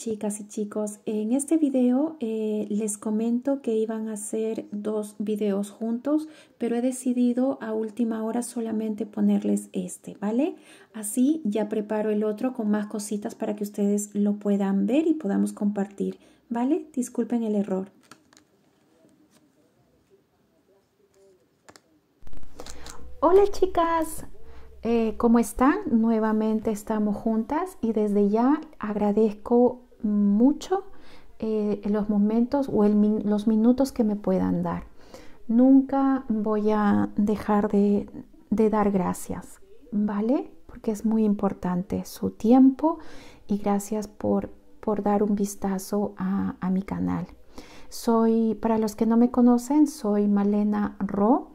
chicas y chicos, en este video eh, les comento que iban a hacer dos videos juntos, pero he decidido a última hora solamente ponerles este, ¿vale? Así ya preparo el otro con más cositas para que ustedes lo puedan ver y podamos compartir, ¿vale? Disculpen el error. Hola chicas, eh, ¿Cómo están? Nuevamente estamos juntas y desde ya agradezco mucho en eh, los momentos o el, los minutos que me puedan dar. Nunca voy a dejar de, dar gracias, ¿vale? Porque es muy importante su tiempo y gracias por, por dar un vistazo a, mi canal. Soy, para los que no me conocen, soy Malena Ro.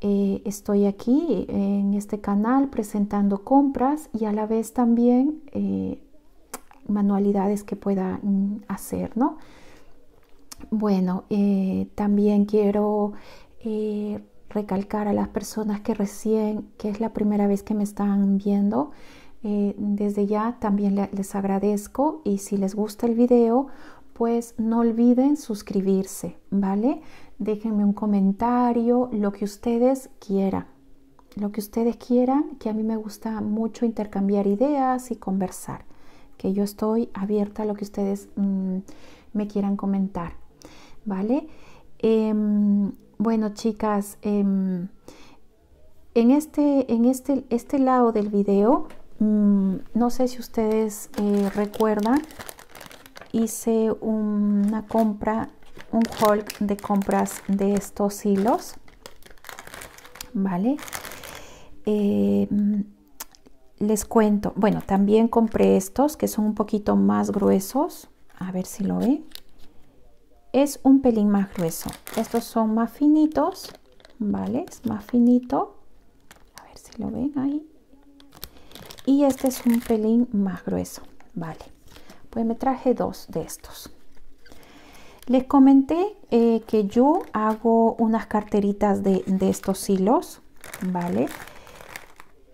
Eh, estoy aquí en este canal presentando compras y a la vez también eh, manualidades que pueda mm, hacer, ¿no? Bueno, eh, también quiero eh, recalcar a las personas que recién, que es la primera vez que me están viendo, eh, desde ya también les agradezco y si les gusta el video, pues no olviden suscribirse, ¿vale? Déjenme un comentario, lo que ustedes quieran, lo que ustedes quieran, que a mí me gusta mucho intercambiar ideas y conversar que yo estoy abierta a lo que ustedes mm, me quieran comentar, ¿vale? Em, bueno, chicas, em, en, este, en este, este lado del video, mm, no sé si ustedes eh, recuerdan, hice una compra, un haul de compras de estos hilos, ¿vale? Em, les cuento, bueno, también compré estos que son un poquito más gruesos, a ver si lo ve. Es un pelín más grueso. Estos son más finitos, ¿vale? Es más finito. A ver si lo ven ahí. Y este es un pelín más grueso, ¿vale? Pues me traje dos de estos. Les comenté eh, que yo hago unas carteritas de, estos hilos, ¿vale? vale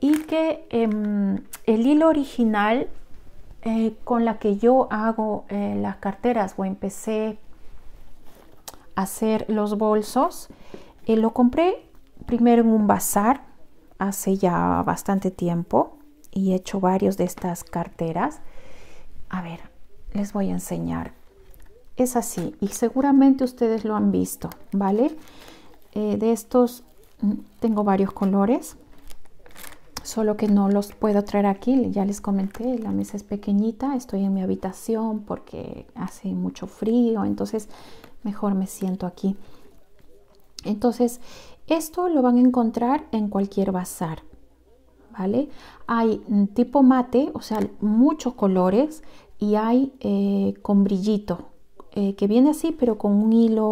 y que em, el hilo original eh, con la que yo hago eh, las carteras o empecé a hacer los bolsos eh, lo compré primero en un bazar hace ya bastante tiempo y he hecho varios de estas carteras a ver les voy a enseñar es así y seguramente ustedes lo han visto vale de estos mm, tengo varios colores solo que no los puedo traer aquí, ya les comenté, la mesa es pequeñita, estoy en mi habitación porque hace mucho frío, entonces mejor me siento aquí. Entonces, esto lo van a encontrar en cualquier bazar, ¿vale? Hay tipo mate, o sea, muchos colores y hay eh, con brillito, eh, que viene así, pero con un hilo,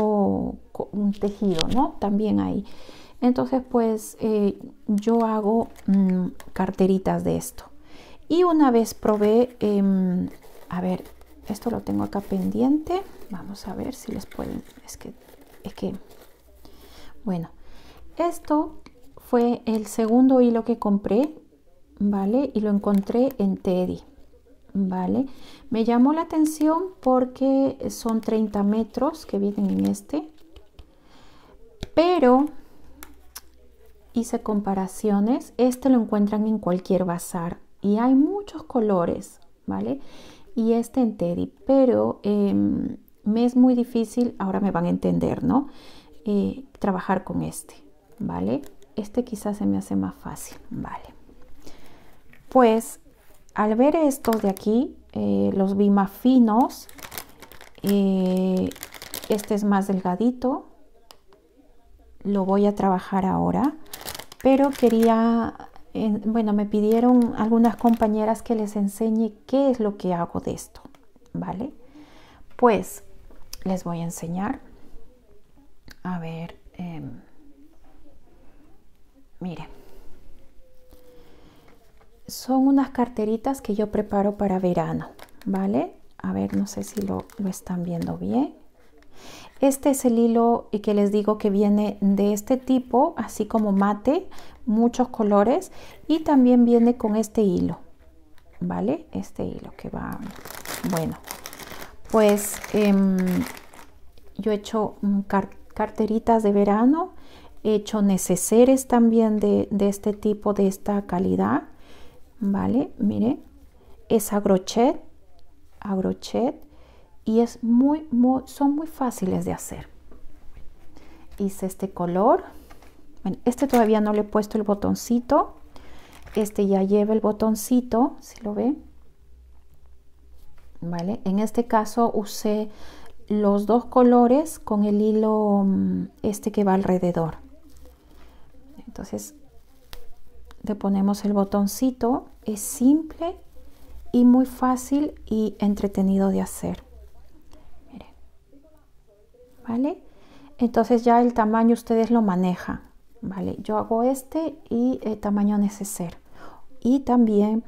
un tejido, ¿no? También hay. Entonces, pues eh, yo hago mm, carteritas de esto. Y una vez probé, em, a ver, esto lo tengo acá pendiente. Vamos a ver si les pueden, es que, es que, bueno, esto fue el segundo hilo que compré, ¿vale? Y lo encontré en Teddy, ¿vale? Me llamó la atención porque son 30 metros que vienen en este, pero hice comparaciones. Este lo encuentran en cualquier bazar y hay muchos colores, ¿vale? Y este en Teddy, pero em, me es muy difícil, ahora me van a entender, ¿no? Eh, trabajar con este, ¿vale? Este quizás se me hace más fácil, ¿vale? Pues al ver estos de aquí, eh, los vi más finos. Eh, este es más delgadito. Lo voy a trabajar ahora pero quería, eh, bueno, me pidieron algunas compañeras que les enseñe qué es lo que hago de esto, ¿vale? Pues les voy a enseñar. A ver, em, miren Son unas carteritas que yo preparo para verano, ¿vale? A ver, no sé si lo están viendo bien. Este es el hilo que les digo que viene de este tipo, así como mate, muchos colores y también viene con este hilo, ¿vale? Este hilo que va, bueno, pues em, yo he hecho carteritas de verano, he hecho neceseres también de, este tipo, de esta calidad, ¿vale? Mire, es agrochet, agrochet y es muy, son muy fáciles de hacer. Hice este color. este todavía no le he puesto el botoncito. Este ya lleva el botoncito, si lo ve. ¿Vale? En este caso usé los dos colores con el hilo mm, este que va alrededor. Entonces le ponemos el botoncito. Es simple y muy fácil y entretenido de hacer. Entonces ya el tamaño ustedes lo manejan, ¿vale? Yo hago este y el tamaño necesario. Y también,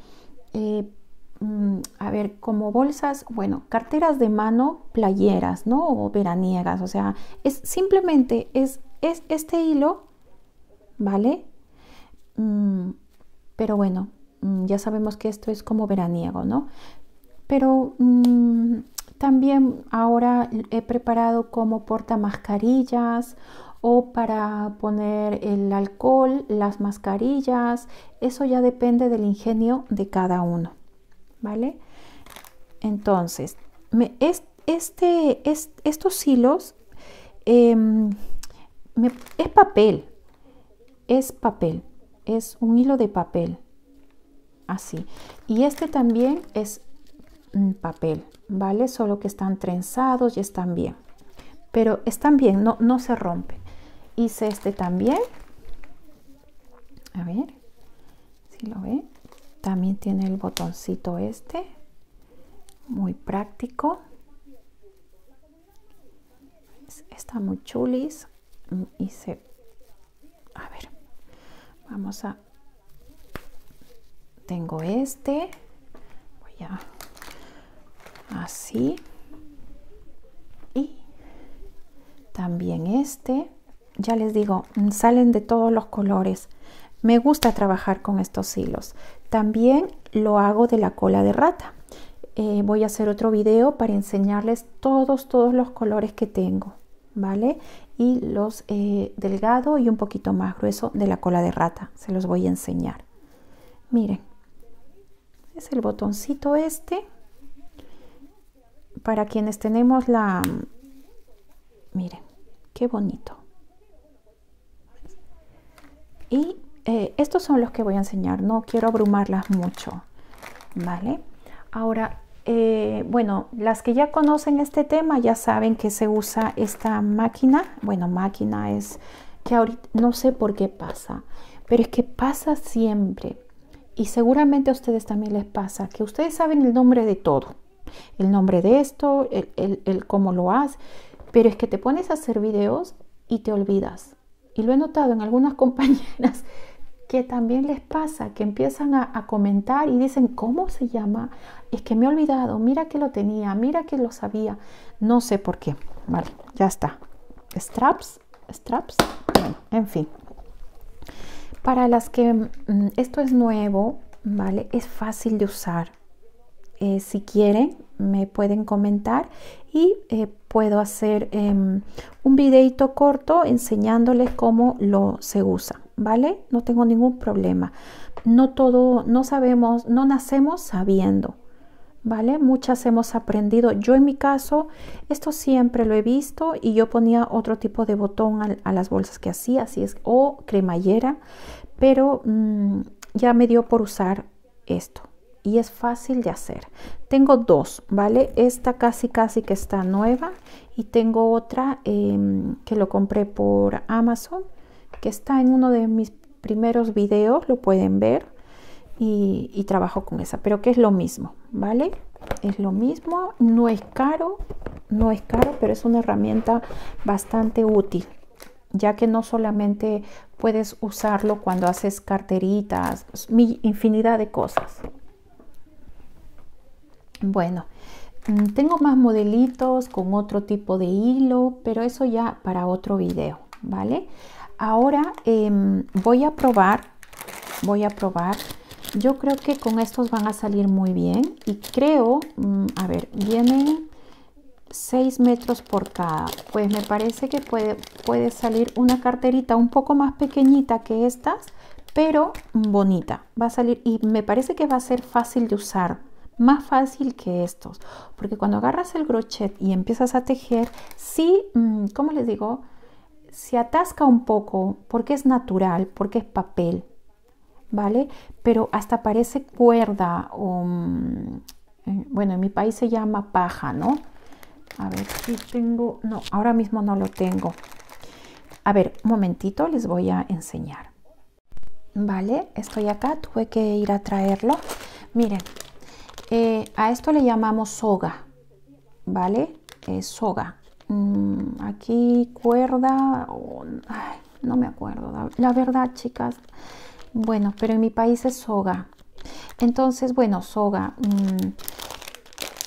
eh, mm, a ver, como bolsas, bueno, carteras de mano, playeras, ¿no? O veraniegas, o sea, es simplemente es, es este hilo, ¿vale? Mm, pero bueno, mm, ya sabemos que esto es como veraniego, ¿no? Pero también ahora he preparado como porta mascarillas o para poner el alcohol, las mascarillas. Eso ya depende del ingenio de cada uno. ¿Vale? Entonces, me, este, estos hilos em, es papel. Es papel. Es un hilo de papel. Así. Y este también es papel, ¿vale? Solo que están trenzados y están bien. Pero están bien, no, no se rompe. Hice este también. A ver si lo ve. También tiene el botoncito este. Muy práctico. Está muy chulis. Mm, hice. A ver. Vamos a. Tengo este. Voy a así y también este ya les digo mm, salen de todos los colores me gusta trabajar con estos hilos también lo hago de la cola de rata eh, voy a hacer otro video para enseñarles todos todos los colores que tengo vale y los eh, delgado y un poquito más grueso de la cola de rata se los voy a enseñar miren es el botoncito este para quienes tenemos la... Miren, qué bonito. Y eh, estos son los que voy a enseñar, no quiero abrumarlas mucho, ¿vale? Ahora, eh, bueno, las que ya conocen este tema ya saben que se usa esta máquina. Bueno, máquina es que ahorita no sé por qué pasa, pero es que pasa siempre. Y seguramente a ustedes también les pasa que ustedes saben el nombre de todo el nombre de esto, el, cómo lo haces, pero es que te pones a hacer videos y te olvidas. Y lo he notado en algunas compañeras que también les pasa, que empiezan a, comentar y dicen, ¿cómo se llama? Es que me he olvidado, mira que lo tenía, mira que lo sabía, no sé por qué. Vale, ya está. Straps, straps, en fin. Para las que mm, esto es nuevo, ¿vale? Es fácil de usar. Eh, si quieren me pueden comentar y eh, puedo hacer em, un videito corto enseñándoles cómo lo se usa vale no tengo ningún problema no todo no sabemos no nacemos sabiendo ¿Vale? Muchas hemos aprendido. Yo en mi caso, esto siempre lo he visto y yo ponía otro tipo de botón a, las bolsas que hacía, así es, o cremallera, pero mm, ya me dio por usar esto y es fácil de hacer. Tengo dos, ¿vale? Esta casi casi que está nueva y tengo otra em, que lo compré por Amazon que está en uno de mis primeros videos, lo pueden ver y, y trabajo con esa, pero que es lo mismo, ¿vale? Es lo mismo, no es caro, no es caro, pero es una herramienta bastante útil ya que no solamente puedes usarlo cuando haces carteritas, infinidad de cosas. Bueno, mm, tengo más modelitos con otro tipo de hilo, pero eso ya para otro video, ¿vale? Ahora em, voy a probar, voy a probar. Yo creo que con estos van a salir muy bien y creo, mm, a ver, vienen 6 metros por cada. Pues me parece que puede, puede salir una carterita un poco más pequeñita que estas, pero bonita. Va a salir y me parece que va a ser fácil de usar más fácil que estos, porque cuando agarras el crochet y empiezas a tejer, sí, mm, ¿cómo les digo? Se atasca un poco porque es natural, porque es papel, ¿vale? Pero hasta parece cuerda o, mm, eh, bueno, en mi país se llama paja, ¿no? A ver, si tengo, no, ahora mismo no lo tengo. A ver, un momentito, les voy a enseñar. Vale, estoy acá, tuve que ir a traerlo. Miren, eh, a esto le llamamos soga, ¿vale? soga. Mm, aquí cuerda, no me acuerdo, la verdad, chicas. Bueno, pero en mi país es soga. Entonces, bueno, soga. Mm,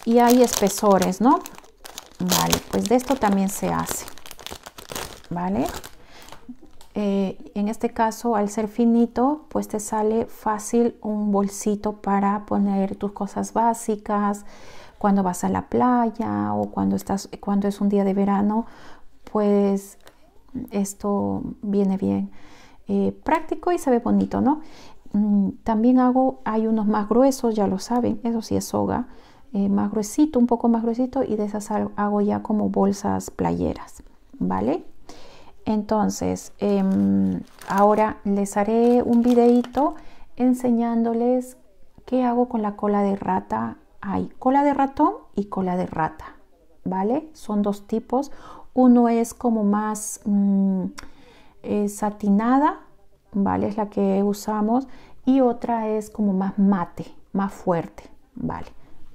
y hay espesores, ¿no? Vale, pues de esto también se hace. ¿Vale? Eh, en este caso, al ser finito, pues te sale fácil un bolsito para poner tus cosas básicas cuando vas a la playa o cuando, estás, cuando es un día de verano, pues esto viene bien. Eh, práctico y se ve bonito, ¿no? Mm, también hago, hay unos más gruesos, ya lo saben, eso sí es soga, eh, más gruesito, un poco más gruesito y de esas hago ya como bolsas playeras, ¿vale? Entonces, em, ahora les haré un videito enseñándoles qué hago con la cola de rata. Hay cola de ratón y cola de rata, ¿vale? Son dos tipos. Uno es como más mm, eh, satinada, ¿vale? Es la que usamos. Y otra es como más mate, más fuerte, ¿vale?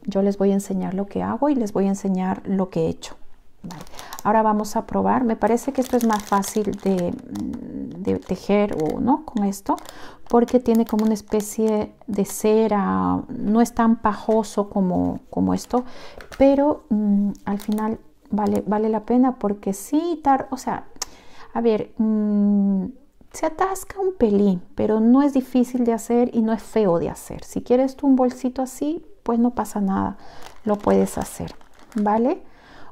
Yo les voy a enseñar lo que hago y les voy a enseñar lo que he hecho. ¿vale? Ahora vamos a probar. Me parece que esto es más fácil mm, de, tejer o no con esto porque tiene como una especie de cera, no es tan pajoso como, esto, pero mm, al final vale, vale la pena porque sí, tar, o sea, a ver, mm, se atasca un pelín, pero no es difícil de hacer y no es feo de hacer. Si quieres tú un bolsito así, pues no pasa nada, lo puedes hacer, ¿vale?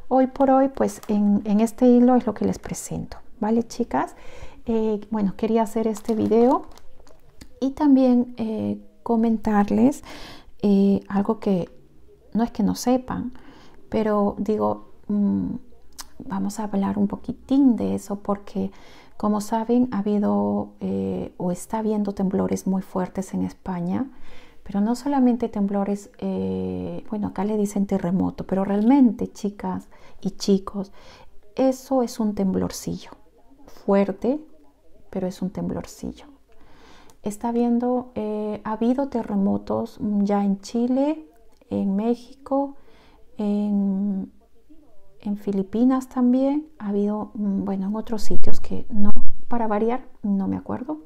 hoy por hoy, pues en, este hilo es lo que les presento, ¿vale, chicas? Eh, bueno, quería hacer este video y también eh, comentarles eh, algo que no es que no sepan, pero digo, mm, vamos a hablar un poquitín de eso porque, como saben, ha habido o está habiendo temblores muy fuertes en España. Pero no solamente temblores, eh, bueno, acá le dicen terremoto, pero realmente chicas y chicos, eso es un temblorcillo, fuerte, pero es un temblorcillo. Está viendo, eh, ha habido terremotos ya en Chile, en México, en Filipinas también, ha habido, mm, bueno, en otros sitios que no, para variar, no me acuerdo.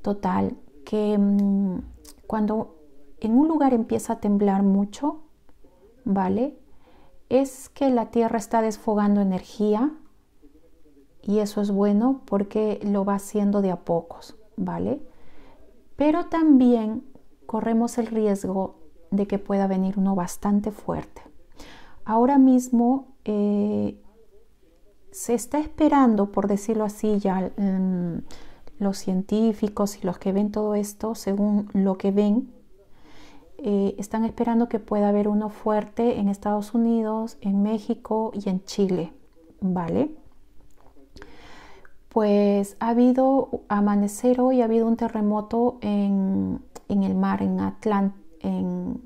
Total, que mm, cuando en un lugar empieza a temblar mucho, ¿vale? Es que la Tierra está desfogando energía y eso es bueno porque lo va haciendo de a pocos, ¿vale? Pero también corremos el riesgo de que pueda venir uno bastante fuerte. Ahora mismo eh, se está esperando, por decirlo así, ya... Mm, los científicos y los que ven todo esto, según lo que ven, eh, están esperando que pueda haber uno fuerte en Estados Unidos, en México y en Chile, ¿vale? Pues ha habido amanecer hoy, ha habido un terremoto en, el mar, eh, en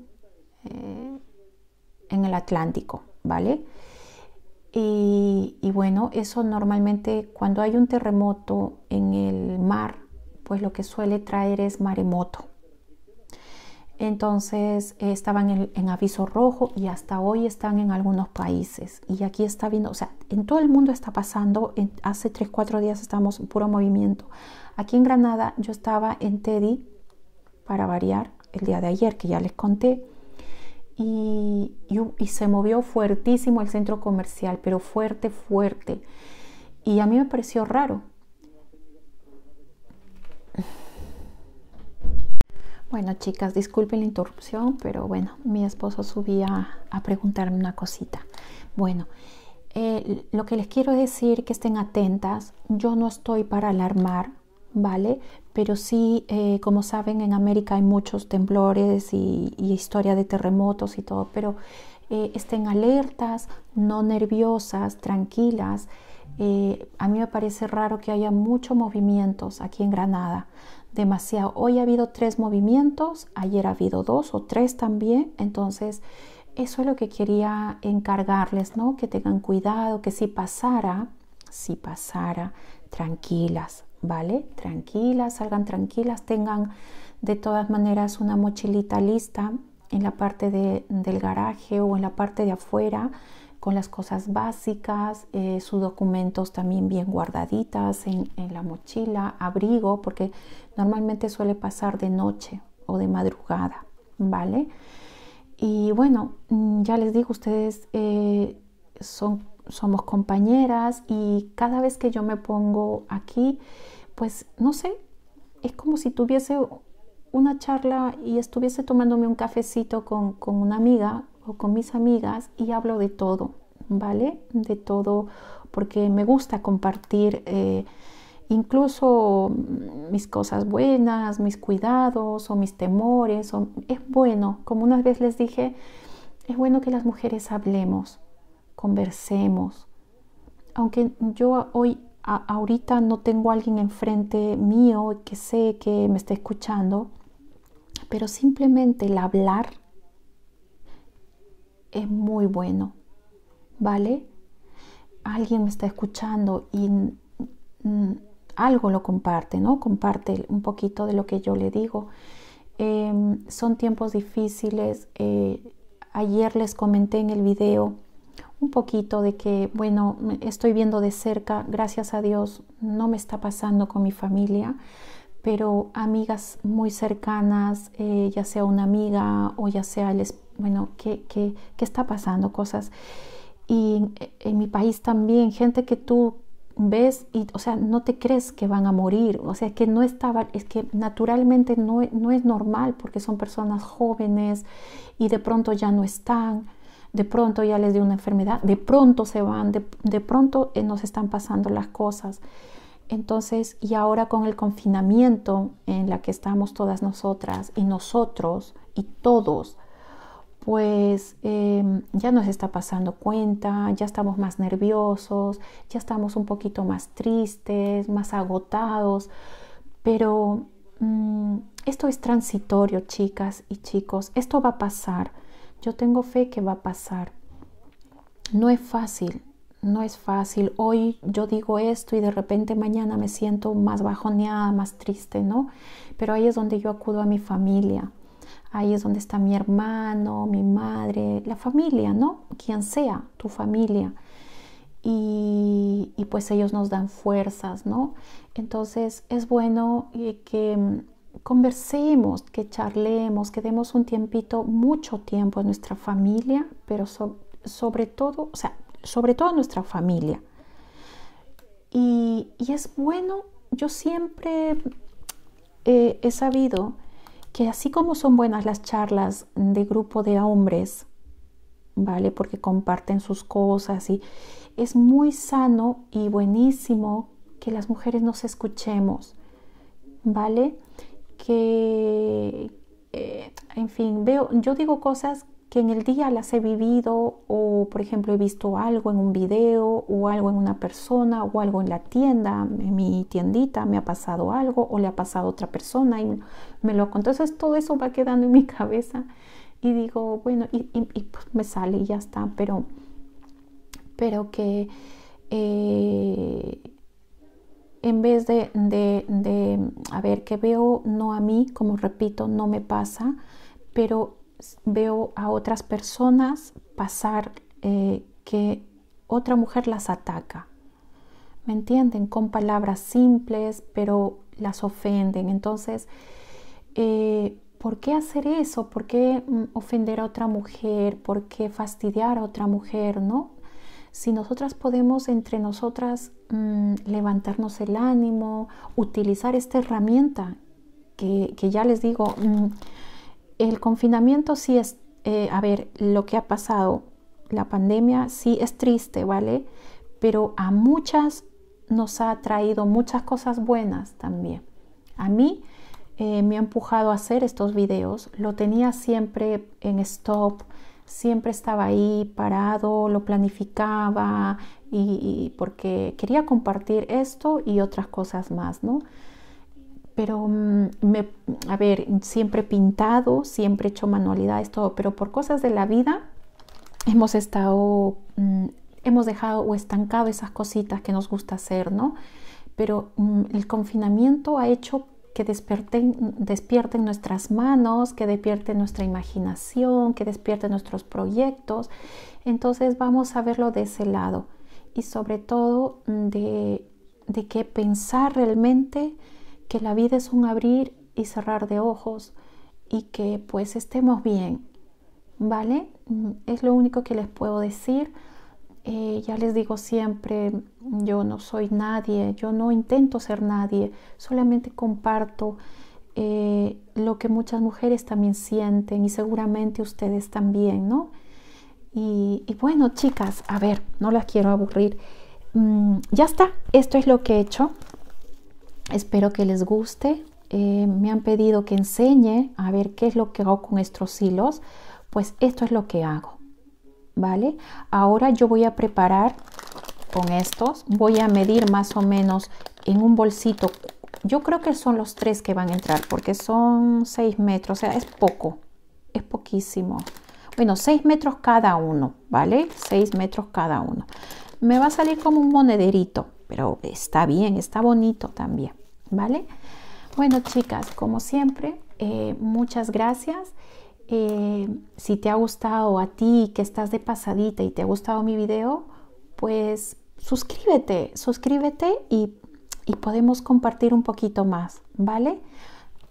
el Atlántico, ¿vale? Y, bueno, eso normalmente cuando hay un terremoto en el mar, pues lo que suele traer es maremoto. Entonces eh, estaban en, aviso rojo y hasta hoy están en algunos países. Y aquí está viendo, o sea, en todo el mundo está pasando. hace 3, 4 días estamos en puro movimiento. Aquí en Granada yo estaba en Teddy, para variar, el día de ayer que ya les conté y, se movió fuertísimo el centro comercial, pero fuerte, fuerte. Y a mí me pareció raro. Bueno, chicas, disculpen la interrupción, pero bueno, mi esposo subía a preguntarme una cosita. Bueno, eh, lo que les quiero decir que estén atentas, yo no estoy para alarmar, ¿vale? pero sí, eh, como saben, en América hay muchos temblores y, historia de terremotos y todo, pero eh, estén alertas, no nerviosas, tranquilas. Eh, a mí me parece raro que haya muchos movimientos aquí en Granada, demasiado. Hoy ha habido tres movimientos, ayer ha habido dos o tres también, entonces eso es lo que quería encargarles, ¿no? Que tengan cuidado, que si pasara, si pasara, tranquilas, ¿vale? Tranquilas, salgan tranquilas, tengan de todas maneras una mochilita lista en la parte del garaje o en la parte de afuera con las cosas básicas, eh, sus documentos también bien guardaditas en, la mochila, abrigo, porque normalmente suele pasar de noche o de madrugada, ¿vale? Y bueno, mm, ya les digo, ustedes eh, somos compañeras y cada vez que yo me pongo aquí, pues no sé, es como si tuviese una charla y estuviese tomándome un cafecito con, una amiga o con mis amigas y hablo de todo, ¿vale? De todo, porque me gusta compartir eh, incluso mis cosas buenas, mis cuidados o mis temores. es bueno, como una vez les dije, es bueno que las mujeres hablemos, conversemos. Aunque yo hoy ahorita no tengo a alguien enfrente mío que sé que me está escuchando, pero simplemente el hablar es muy bueno, ¿vale? Alguien me está escuchando y algo lo comparte, ¿no? Comparte un poquito de lo que yo le digo. Em, son tiempos difíciles. Eh, ayer les comenté en el video un poquito de que, bueno, estoy viendo de cerca, gracias a Dios, no me está pasando con mi familia, pero amigas muy cercanas, eh, ya sea una amiga o ya sea el, bueno, que, qué está pasando cosas. Y en, en mi país también, gente que tú ves y, o sea, no te crees que van a morir, o sea, que no estaba, es que naturalmente no, no es normal porque son personas jóvenes y de pronto ya no están de pronto ya les dio una enfermedad, de pronto se van, de, pronto eh, nos están pasando las cosas. Entonces, y ahora con el confinamiento en la que estamos todas nosotras y nosotros y todos, pues em, ya nos está pasando cuenta, ya estamos más nerviosos, ya estamos un poquito más tristes, más agotados, pero mm, esto es transitorio, chicas y chicos, esto va a pasar. Yo tengo fe que va a pasar. No es fácil, no es fácil. Hoy yo digo esto y de repente mañana me siento más bajoneada, más triste, ¿no? Pero ahí es donde yo acudo a mi familia. Ahí es donde está mi hermano, mi madre, la familia, ¿no? Quien sea, tu familia. Y, y pues ellos nos dan fuerzas, ¿no? Entonces es bueno eh, que conversemos, que charlemos, que demos un tiempito, mucho tiempo a nuestra familia, pero sobre todo, o sea, sobre todo a nuestra familia. Y, y es bueno, yo siempre eh, he sabido que así como son buenas las charlas de grupo de hombres, ¿vale? Porque comparten sus cosas y es muy sano y buenísimo que las mujeres nos escuchemos, ¿vale? que, eh, en fin, veo, yo digo cosas que en el día las he vivido o, por ejemplo, he visto algo en un video o algo en una persona o algo en la tienda, en mi tiendita, me ha pasado algo o le ha pasado a otra persona y me lo... Entonces todo eso va quedando en mi cabeza y digo, bueno, y, pues me sale y ya está, pero, pero que... Eh, en vez de, a ver, que veo no a mí, como repito, no me pasa, pero veo a otras personas pasar eh, que otra mujer las ataca. ¿Me entienden? Con palabras simples, pero las ofenden. Entonces, eh, ¿por qué hacer eso? ¿Por qué mm, ofender a otra mujer? ¿Por qué fastidiar a otra mujer? ¿No? si nosotras podemos entre nosotras mm, levantarnos el ánimo, utilizar esta herramienta que, ya les digo, mm, el confinamiento sí es, eh, a ver, lo que ha pasado, la pandemia sí es triste, ¿vale? Pero a muchas nos ha traído muchas cosas buenas también. A mí eh, me ha empujado a hacer estos videos, lo tenía siempre en stop, siempre estaba ahí parado, lo planificaba y, porque quería compartir esto y otras cosas más, ¿no? Pero, mm, me, a ver, siempre pintado, siempre he hecho manualidades, todo, pero por cosas de la vida hemos estado, mm, hemos dejado o estancado esas cositas que nos gusta hacer, ¿no? Pero mm, el confinamiento ha hecho que despierten, despierten nuestras manos, que despierten nuestra imaginación, que despierten nuestros proyectos. Entonces vamos a verlo de ese lado y sobre todo mm, de, de que pensar realmente que la vida es un abrir y cerrar de ojos y que pues estemos bien, ¿vale? Mm, es lo único que les puedo decir. Eh, ya les digo siempre, yo no soy nadie, yo no intento ser nadie, solamente comparto eh, lo que muchas mujeres también sienten y seguramente ustedes también, ¿no? Y, bueno, chicas, a ver, no las quiero aburrir. Mm, ya está, esto es lo que he hecho. Espero que les guste. Eh, me han pedido que enseñe a ver qué es lo que hago con estos hilos. Pues esto es lo que hago. ¿vale? Ahora yo voy a preparar con estos, voy a medir más o menos en un bolsito. Yo creo que son los tres que van a entrar porque son seis metros, o sea, es poco, es poquísimo. Bueno, seis metros cada uno, ¿vale? seis metros cada uno. Me va a salir como un monederito, pero está bien, está bonito también, ¿vale? Bueno, chicas, como siempre, eh, muchas gracias eh, si te ha gustado a ti que estás de pasadita y te ha gustado mi video, pues suscríbete, suscríbete y, podemos compartir un poquito más, ¿vale?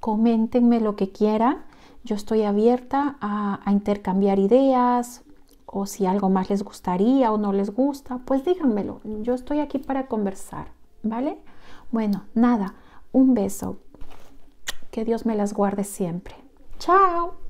Coméntenme lo que quieran. Yo estoy abierta a intercambiar ideas, o si algo más les gustaría o no les gusta, pues díganmelo. Yo estoy aquí para conversar, ¿vale? Bueno, nada, un beso. Que Dios me las guarde siempre. Chao.